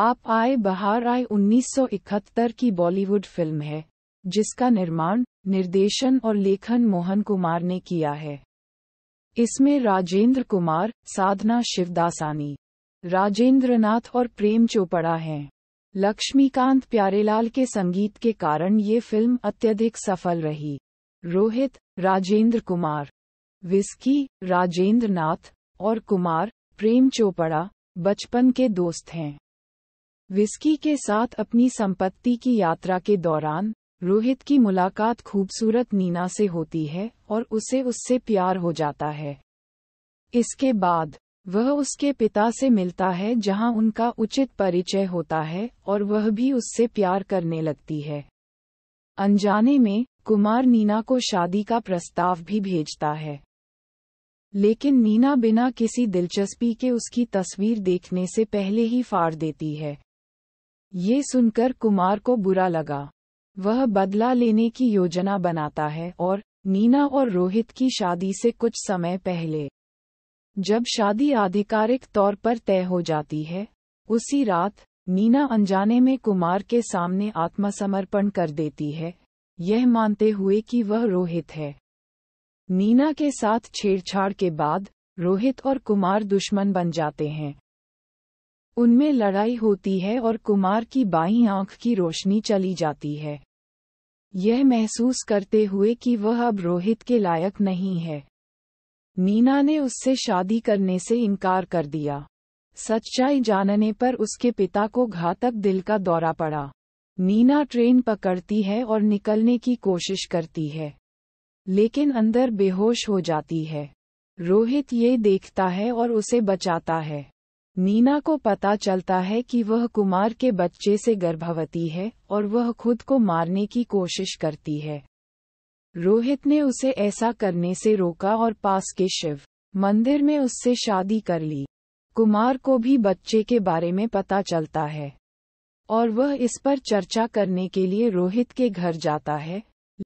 आप आए बहार आए 1971 की बॉलीवुड फिल्म है जिसका निर्माण निर्देशन और लेखन मोहन कुमार ने किया है इसमें राजेंद्र कुमार साधना शिवदासानी राजेंद्रनाथ और प्रेम चोपड़ा हैं लक्ष्मीकांत प्यारेलाल के संगीत के कारण ये फिल्म अत्यधिक सफल रही रोहित राजेंद्र कुमार विस्की राजेंद्रनाथ और कुमार प्रेम चोपड़ा बचपन के दोस्त हैं विस्की के साथ अपनी संपत्ति की यात्रा के दौरान रोहित की मुलाकात खूबसूरत नीना से होती है और उसे उससे प्यार हो जाता है इसके बाद वह उसके पिता से मिलता है जहां उनका उचित परिचय होता है और वह भी उससे प्यार करने लगती है अनजाने में कुमार नीना को शादी का प्रस्ताव भी भेजता है लेकिन नीना बिना किसी दिलचस्पी के उसकी तस्वीर देखने से पहले ही फाड़ देती है ये सुनकर कुमार को बुरा लगा वह बदला लेने की योजना बनाता है और नीना और रोहित की शादी से कुछ समय पहले जब शादी आधिकारिक तौर पर तय हो जाती है उसी रात नीना अनजाने में कुमार के सामने आत्मसमर्पण कर देती है यह मानते हुए कि वह रोहित है नीना के साथ छेड़छाड़ के बाद रोहित और कुमार दुश्मन बन जाते हैं उनमें लड़ाई होती है और कुमार की बाई आंख की रोशनी चली जाती है यह महसूस करते हुए कि वह अब रोहित के लायक नहीं है मीना ने उससे शादी करने से इनकार कर दिया सच्चाई जानने पर उसके पिता को घातक दिल का दौरा पड़ा मीना ट्रेन पकड़ती है और निकलने की कोशिश करती है लेकिन अंदर बेहोश हो जाती है रोहित ये देखता है और उसे बचाता है नीना को पता चलता है कि वह कुमार के बच्चे से गर्भवती है और वह खुद को मारने की कोशिश करती है रोहित ने उसे ऐसा करने से रोका और पास के शिव मंदिर में उससे शादी कर ली कुमार को भी बच्चे के बारे में पता चलता है और वह इस पर चर्चा करने के लिए रोहित के घर जाता है